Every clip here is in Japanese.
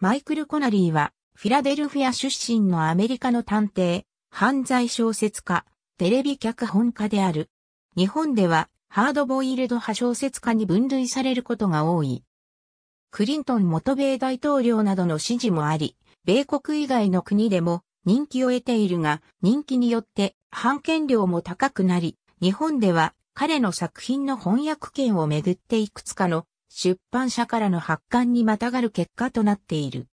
マイクル・コナリーは、フィラデルフィア出身のアメリカの探偵、犯罪小説家、テレビ脚本家である。日本では、ハードボイルド派小説家に分類されることが多い。クリントン元米大統領などの支持もあり、米国以外の国でも人気を得ているが、人気によって版権料も高くなり、日本では彼の作品の翻訳権をめぐっていくつかの出版社からの発刊にまたがる結果となっている。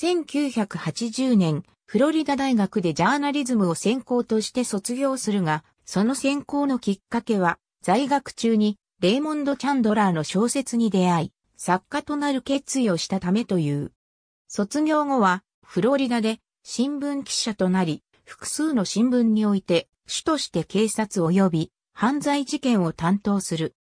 1980年、フロリダ大学でジャーナリズムを専攻として卒業するが、その専攻のきっかけは、在学中にレイモンド・チャンドラーの小説に出会い、作家となる決意をしたためという。卒業後は、フロリダで新聞記者となり、複数の新聞において、主として警察及び犯罪事件を担当する。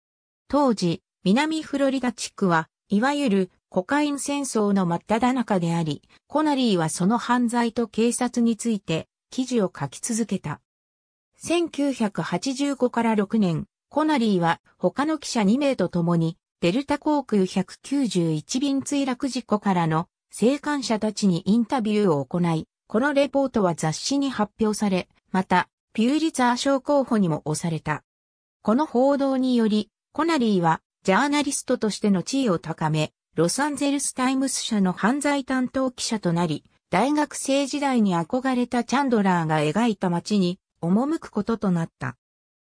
当時、南フロリダ地区は、いわゆるコカイン戦争の真っ只中であり、コナリーはその犯罪と警察について記事を書き続けた。1985から6年、コナリーは他の記者2名と共に、デルタ航空191便墜落事故からの生還者たちにインタビューを行い、このレポートは雑誌に発表され、また、ピューリツァー賞候補にも押された。この報道により、コナリーはジャーナリストとしての地位を高め、ロサンゼルスタイムス社の犯罪担当記者となり、大学生時代に憧れたチャンドラーが描いた街に赴くこととなった。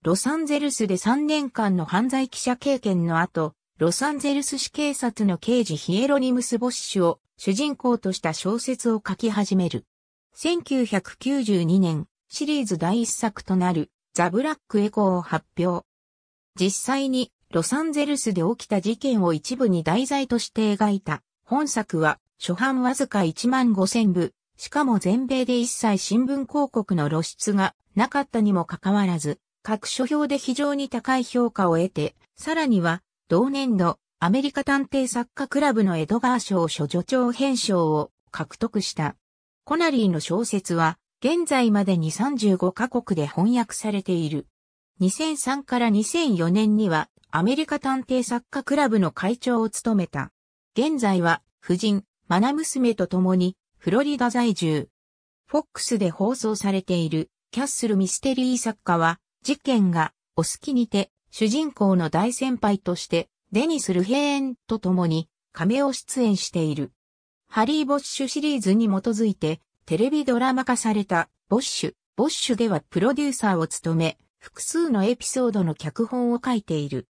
ロサンゼルスで3年間の犯罪記者経験の後、ロサンゼルス市警察の刑事ヒエロニムス・ボッシュを主人公とした小説を書き始める。1992年、シリーズ第一作となるザ・ブラック・エコーを発表。実際にロサンゼルスで起きた事件を一部に題材として描いた本作は初版わずか1万5000部、しかも全米で一切新聞広告の露出がなかったにもかかわらず、各書評で非常に高い評価を得て、さらには同年度アメリカ探偵作家クラブのエドガー賞諸助長編賞を獲得した。コナリーの小説は現在までに35カ国で翻訳されている。2003から2004年にはアメリカ探偵作家クラブの会長を務めた。現在は、夫人、マナ娘と共に、フロリダ在住。フォックスで放送されている、キャッスルミステリー作家は、事件が、お好きにて、主人公の大先輩として、デニス・ルヘーンと共に、亀を出演している。ハリー・ボッシュシリーズに基づいて、テレビドラマ化された、ボッシュ、ボッシュではプロデューサーを務め、複数のエピソードの脚本を書いている。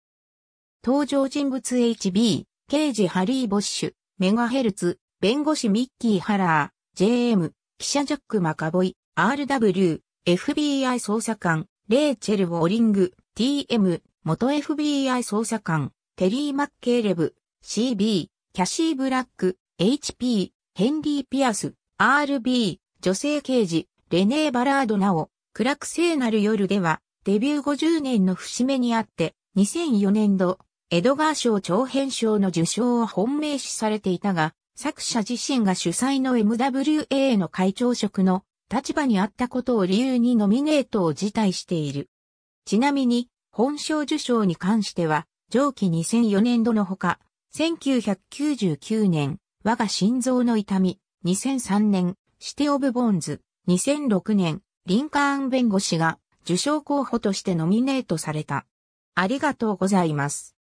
登場人物 HB、刑事ハリー・ボッシュ、メガヘルツ、弁護士ミッキー・ハラー、JM、記者ジャック・マカボイ、RW、FBI 捜査官、レーチェル・ウォーリング、TM、元 FBI 捜査官、テリー・マッケーレブ、CB、キャシー・ブラック、HP、ヘンリー・ピアス、RB、女性刑事、レネー・バラードなお、暗く聖なる夜では、デビュー50年の節目にあって、2004年度、エドガー賞長編賞の受賞は本命視されていたが、作者自身が主催の MWA の会長職の立場にあったことを理由にノミネートを辞退している。ちなみに、本賞受賞に関しては、上記2004年度のほか、1999年、我が心臓の痛み、2003年、シティオブボーンズ、2006年、リンカーン弁護士が受賞候補としてノミネートされた。ありがとうございます。